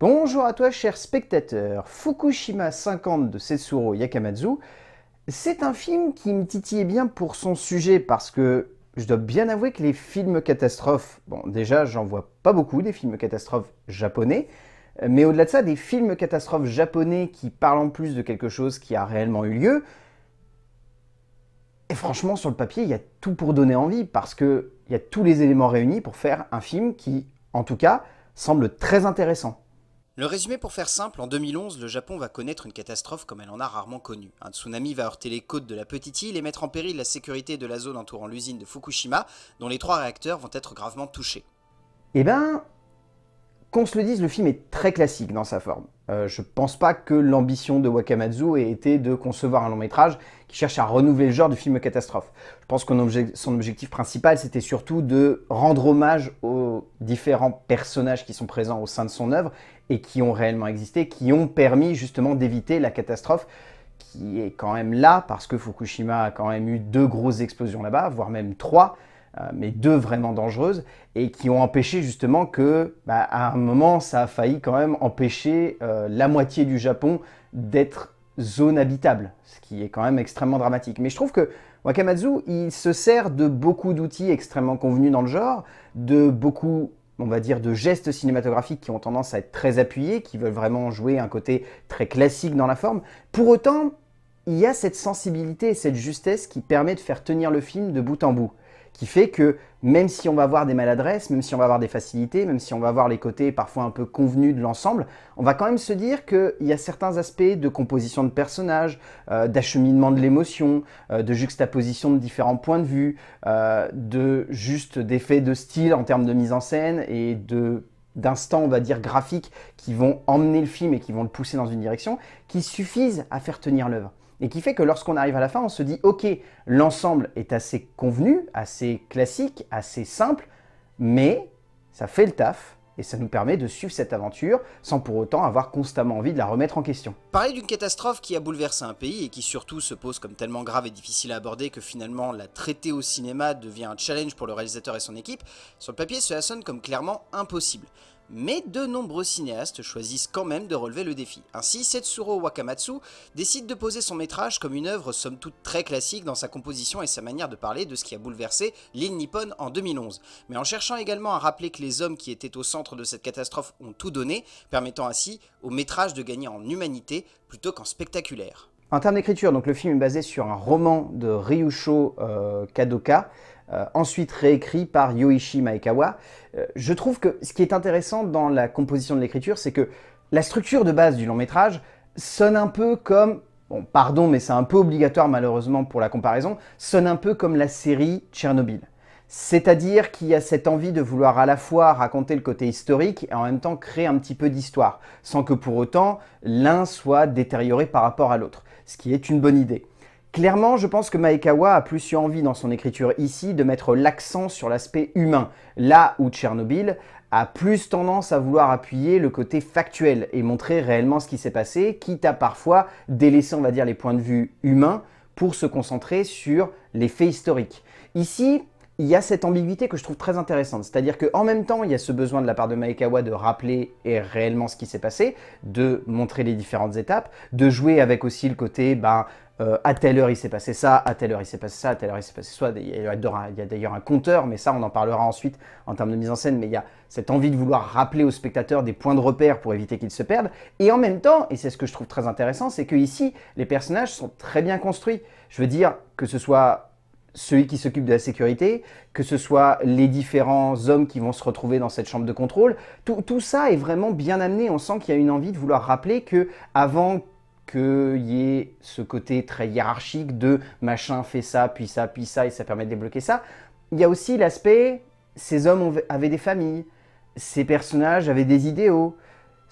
Bonjour à toi cher spectateur, Fukushima 50 de Setsuro Yakamatsu, c'est un film qui me titillait bien pour son sujet parce que je dois bien avouer que les films catastrophes, bon déjà j'en vois pas beaucoup des films catastrophes japonais, mais au-delà de ça des films catastrophes japonais qui parlent en plus de quelque chose qui a réellement eu lieu, et franchement sur le papier il y a tout pour donner envie parce que il y a tous les éléments réunis pour faire un film qui, en tout cas, semble très intéressant. Le résumé pour faire simple, en 2011, le Japon va connaître une catastrophe comme elle en a rarement connue. Un tsunami va heurter les côtes de la petite île et mettre en péril la sécurité de la zone entourant l'usine de Fukushima, dont les trois réacteurs vont être gravement touchés. Eh ben, qu'on se le dise, le film est très classique dans sa forme. Je euh, je pense pas que l'ambition de Wakamatsu ait été de concevoir un long métrage qui cherche à renouveler le genre du film catastrophe. Je pense que son objectif principal, c'était surtout de rendre hommage aux différents personnages qui sont présents au sein de son œuvre et qui ont réellement existé, qui ont permis justement d'éviter la catastrophe qui est quand même là parce que Fukushima a quand même eu deux grosses explosions là-bas, voire même trois, euh, mais deux vraiment dangereuses, et qui ont empêché justement que, bah, à un moment, ça a failli quand même empêcher euh, la moitié du Japon d'être zone habitable, ce qui est quand même extrêmement dramatique. Mais je trouve que Wakamatsu, il se sert de beaucoup d'outils extrêmement convenus dans le genre, de beaucoup, on va dire, de gestes cinématographiques qui ont tendance à être très appuyés, qui veulent vraiment jouer un côté très classique dans la forme. Pour autant, il y a cette sensibilité et cette justesse qui permet de faire tenir le film de bout en bout qui fait que même si on va avoir des maladresses, même si on va avoir des facilités, même si on va avoir les côtés parfois un peu convenus de l'ensemble, on va quand même se dire qu'il y a certains aspects de composition de personnages, euh, d'acheminement de l'émotion, euh, de juxtaposition de différents points de vue, euh, de juste d'effets de style en termes de mise en scène et de d'instants, on va dire, graphiques qui vont emmener le film et qui vont le pousser dans une direction, qui suffisent à faire tenir l'œuvre et qui fait que lorsqu'on arrive à la fin, on se dit ok, l'ensemble est assez convenu, assez classique, assez simple, mais ça fait le taf et ça nous permet de suivre cette aventure sans pour autant avoir constamment envie de la remettre en question. Parler d'une catastrophe qui a bouleversé un pays et qui surtout se pose comme tellement grave et difficile à aborder que finalement la traiter au cinéma devient un challenge pour le réalisateur et son équipe, sur le papier cela sonne comme clairement impossible mais de nombreux cinéastes choisissent quand même de relever le défi. Ainsi, Setsuro Wakamatsu décide de poser son métrage comme une œuvre somme toute très classique dans sa composition et sa manière de parler de ce qui a bouleversé l'île nippon en 2011, mais en cherchant également à rappeler que les hommes qui étaient au centre de cette catastrophe ont tout donné, permettant ainsi au métrage de gagner en humanité plutôt qu'en spectaculaire. En termes d'écriture, donc le film est basé sur un roman de Ryusho euh, Kadoka, euh, ensuite réécrit par Yoichi Maekawa. Euh, je trouve que ce qui est intéressant dans la composition de l'écriture, c'est que la structure de base du long métrage sonne un peu comme, bon pardon mais c'est un peu obligatoire malheureusement pour la comparaison, sonne un peu comme la série Tchernobyl. C'est-à-dire qu'il y a cette envie de vouloir à la fois raconter le côté historique et en même temps créer un petit peu d'histoire, sans que pour autant l'un soit détérioré par rapport à l'autre, ce qui est une bonne idée. Clairement, je pense que Maekawa a plus eu envie dans son écriture ici de mettre l'accent sur l'aspect humain, là où Tchernobyl a plus tendance à vouloir appuyer le côté factuel et montrer réellement ce qui s'est passé, quitte à parfois délaisser, on va dire, les points de vue humains pour se concentrer sur les faits historiques. Ici, il y a cette ambiguïté que je trouve très intéressante. C'est-à-dire qu'en même temps, il y a ce besoin de la part de Maekawa de rappeler et réellement ce qui s'est passé, de montrer les différentes étapes, de jouer avec aussi le côté, ben, euh, à telle heure il s'est passé ça, à telle heure il s'est passé ça, à telle heure il s'est passé ça. Il y a, d'ailleurs un compteur, mais ça on en parlera ensuite en termes de mise en scène, mais il y a cette envie de vouloir rappeler aux spectateurs des points de repère pour éviter qu'ils se perdent. Et en même temps, et c'est ce que je trouve très intéressant, c'est que ici, les personnages sont très bien construits. Je veux dire, que ce soit celui qui s'occupent de la sécurité, que ce soit les différents hommes qui vont se retrouver dans cette chambre de contrôle. Tout, ça est vraiment bien amené. On sent qu'il y a une envie de vouloir rappeler que avant qu'il y ait ce côté très hiérarchique de machin fait ça, puis ça, puis ça, et ça permet de débloquer ça, il y a aussi l'aspect ces hommes avaient des familles, ces personnages avaient des idéaux.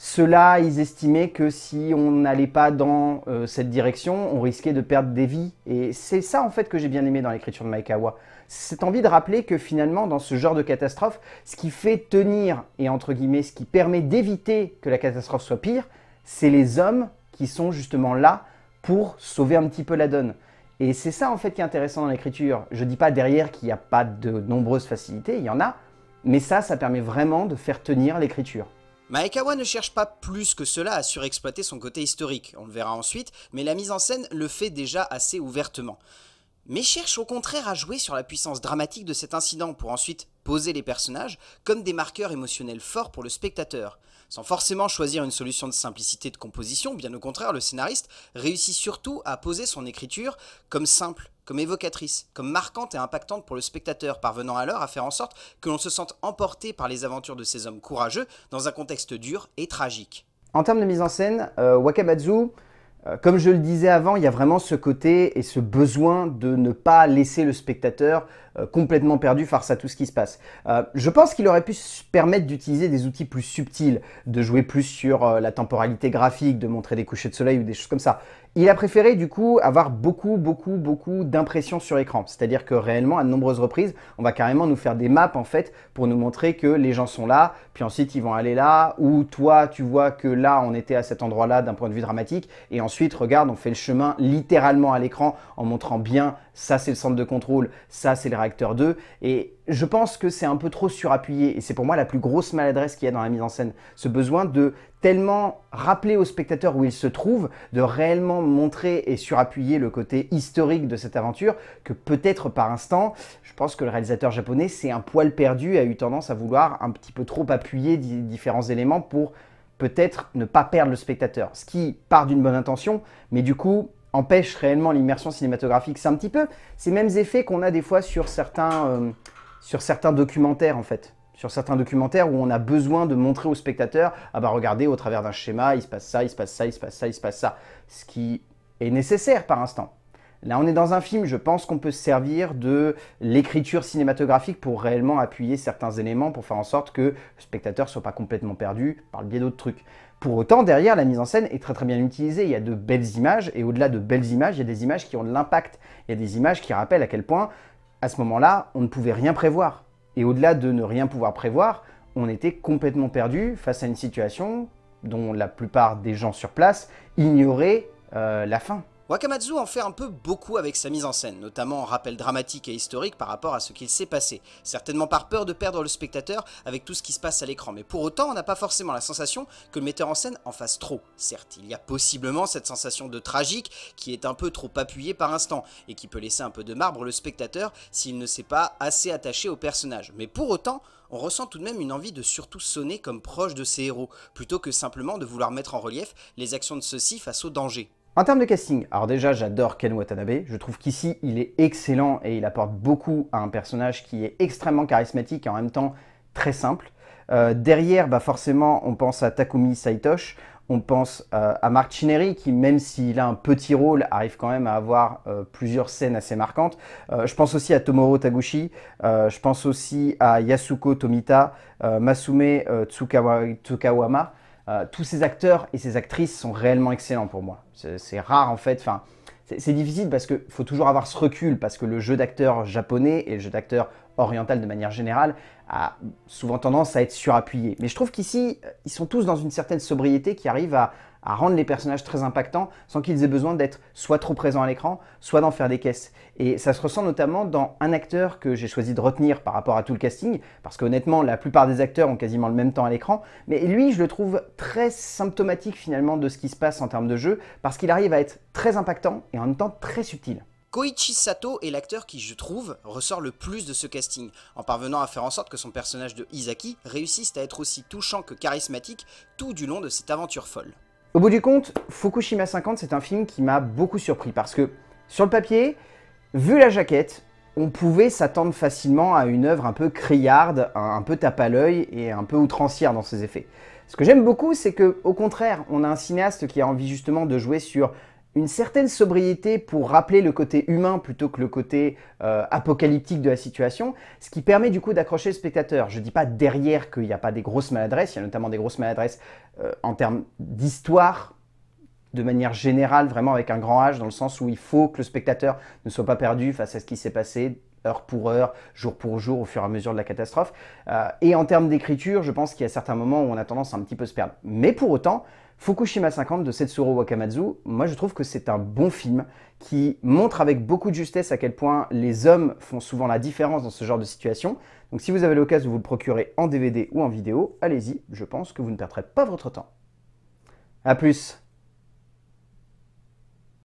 Cela, ils estimaient que si on n'allait pas dans euh, cette direction, on risquait de perdre des vies. Et c'est ça en fait que j'ai bien aimé dans l'écriture de Maekawa. Cette envie de rappeler que finalement, dans ce genre de catastrophe, ce qui fait tenir, et entre guillemets, ce qui permet d'éviter que la catastrophe soit pire, c'est les hommes qui sont justement là pour sauver un petit peu la donne. Et c'est ça en fait qui est intéressant dans l'écriture. Je ne dis pas derrière qu'il n'y a pas de nombreuses facilités, il y en a, mais ça, ça permet vraiment de faire tenir l'écriture. Maekawa ne cherche pas plus que cela à surexploiter son côté historique, on le verra ensuite, mais la mise en scène le fait déjà assez ouvertement. Mais cherche au contraire à jouer sur la puissance dramatique de cet incident pour ensuite poser les personnages comme des marqueurs émotionnels forts pour le spectateur. Sans forcément choisir une solution de simplicité de composition, bien au contraire, le scénariste réussit surtout à poser son écriture comme simple, comme évocatrice, comme marquante et impactante pour le spectateur, parvenant alors à faire en sorte que l'on se sente emporté par les aventures de ces hommes courageux dans un contexte dur et tragique. En termes de mise en scène, euh, Wakabazu, euh, comme je le disais avant, il y a vraiment ce côté et ce besoin de ne pas laisser le spectateur euh, complètement perdu face à tout ce qui se passe. Euh, je pense qu'il aurait pu se permettre d'utiliser des outils plus subtils, de jouer plus sur euh, la temporalité graphique, de montrer des couchers de soleil ou des choses comme ça. Il a préféré du coup avoir beaucoup, beaucoup, beaucoup d'impressions sur écran. C'est-à-dire que réellement, à de nombreuses reprises, on va carrément nous faire des maps en fait pour nous montrer que les gens sont là, puis ensuite ils vont aller là, ou toi tu vois que là on était à cet endroit-là d'un point de vue dramatique, et ensuite regarde, on fait le chemin littéralement à l'écran en montrant bien ça c'est le centre de contrôle, ça c'est le réacteur 2. Et je pense que c'est un peu trop surappuyé, et c'est pour moi la plus grosse maladresse qu'il y a dans la mise en scène. Ce besoin de tellement rappeler au spectateur où il se trouve, de réellement montrer et surappuyer le côté historique de cette aventure, que peut-être par instant, je pense que le réalisateur japonais s'est un poil perdu a eu tendance à vouloir un petit peu trop appuyer différents éléments pour peut-être ne pas perdre le spectateur. Ce qui part d'une bonne intention, mais du coup, empêche réellement l'immersion cinématographique. C'est un petit peu ces mêmes effets qu'on a des fois sur certains, euh, sur certains documentaires en fait. Sur certains documentaires où on a besoin de montrer au spectateur Ah bah regardez, au travers d'un schéma, il se passe ça, il se passe ça, il se passe ça, il se passe ça. Ce qui est nécessaire par instant. Là, on est dans un film, je pense qu'on peut se servir de l'écriture cinématographique pour réellement appuyer certains éléments, pour faire en sorte que le spectateur ne soit pas complètement perdu par le biais d'autres trucs. Pour autant, derrière, la mise en scène est très très bien utilisée. Il y a de belles images, et au-delà de belles images, il y a des images qui ont de l'impact. Il y a des images qui rappellent à quel point, à ce moment-là, on ne pouvait rien prévoir. Et au-delà de ne rien pouvoir prévoir, on était complètement perdu face à une situation dont la plupart des gens sur place ignoraient euh, la fin. Wakamatsu en fait un peu beaucoup avec sa mise en scène, notamment en rappel dramatique et historique par rapport à ce qu'il s'est passé, certainement par peur de perdre le spectateur avec tout ce qui se passe à l'écran, mais pour autant on n'a pas forcément la sensation que le metteur en scène en fasse trop. Certes, il y a possiblement cette sensation de tragique qui est un peu trop appuyée par instant, et qui peut laisser un peu de marbre le spectateur s'il ne s'est pas assez attaché au personnage, mais pour autant, on ressent tout de même une envie de surtout sonner comme proche de ses héros, plutôt que simplement de vouloir mettre en relief les actions de ceux-ci face au danger. En termes de casting, alors déjà j'adore Ken Watanabe, je trouve qu'ici il est excellent et il apporte beaucoup à un personnage qui est extrêmement charismatique et en même temps très simple. Euh, derrière, bah forcément, on pense à Takumi Saitosh, on pense euh, à Marc Chineri qui, même s'il a un petit rôle, arrive quand même à avoir euh, plusieurs scènes assez marquantes. je pense aussi à Tomoro Taguchi, je pense aussi à Yasuko Tomita, Masume Tsukawama. Euh, tous ces acteurs et ces actrices sont réellement excellents pour moi. C'est rare en fait, enfin, c'est difficile parce qu'il faut toujours avoir ce recul, parce que le jeu d'acteur japonais et le jeu d'acteur oriental de manière générale a souvent tendance à être surappuyé. Mais je trouve qu'ici, euh, ils sont tous dans une certaine sobriété qui arrive à, à rendre les personnages très impactants sans qu'ils aient besoin d'être soit trop présents à l'écran, soit d'en faire des caisses. Et ça se ressent notamment dans un acteur que j'ai choisi de retenir par rapport à tout le casting, parce qu'honnêtement, la plupart des acteurs ont quasiment le même temps à l'écran, mais lui, je le trouve très symptomatique finalement de ce qui se passe en termes de jeu, parce qu'il arrive à être très impactant et en même temps très subtil. Koichi Sato est l'acteur qui, je trouve, ressort le plus de ce casting, en parvenant à faire en sorte que son personnage de Izaki réussisse à être aussi touchant que charismatique tout du long de cette aventure folle. Au bout du compte, Fukushima 50, c'est un film qui m'a beaucoup surpris parce que, sur le papier, vu la jaquette, on pouvait s'attendre facilement à une œuvre un peu criarde, un peu tape à l'œil et un peu outrancière dans ses effets. Ce que j'aime beaucoup, c'est que, au contraire, on a un cinéaste qui a envie justement de jouer sur une certaine sobriété pour rappeler le côté humain plutôt que le côté euh, apocalyptique de la situation, ce qui permet du coup d'accrocher le spectateur. Je ne dis pas derrière qu'il n'y a pas des grosses maladresses, il y a notamment des grosses maladresses euh, en termes d'histoire, de manière générale, vraiment avec un grand H, dans le sens où il faut que le spectateur ne soit pas perdu face à ce qui s'est passé heure pour heure, jour pour jour, au fur et à mesure de la catastrophe. Euh, et en termes d'écriture, je pense qu'il y a certains moments où on a tendance à un petit peu se perdre. Mais pour autant, Fukushima 50 de Setsuro Wakamatsu, moi je trouve que c'est un bon film qui montre avec beaucoup de justesse à quel point les hommes font souvent la différence dans ce genre de situation. Donc si vous avez l'occasion de vous le procurer en DVD ou en vidéo, allez-y, je pense que vous ne perdrez pas votre temps. A plus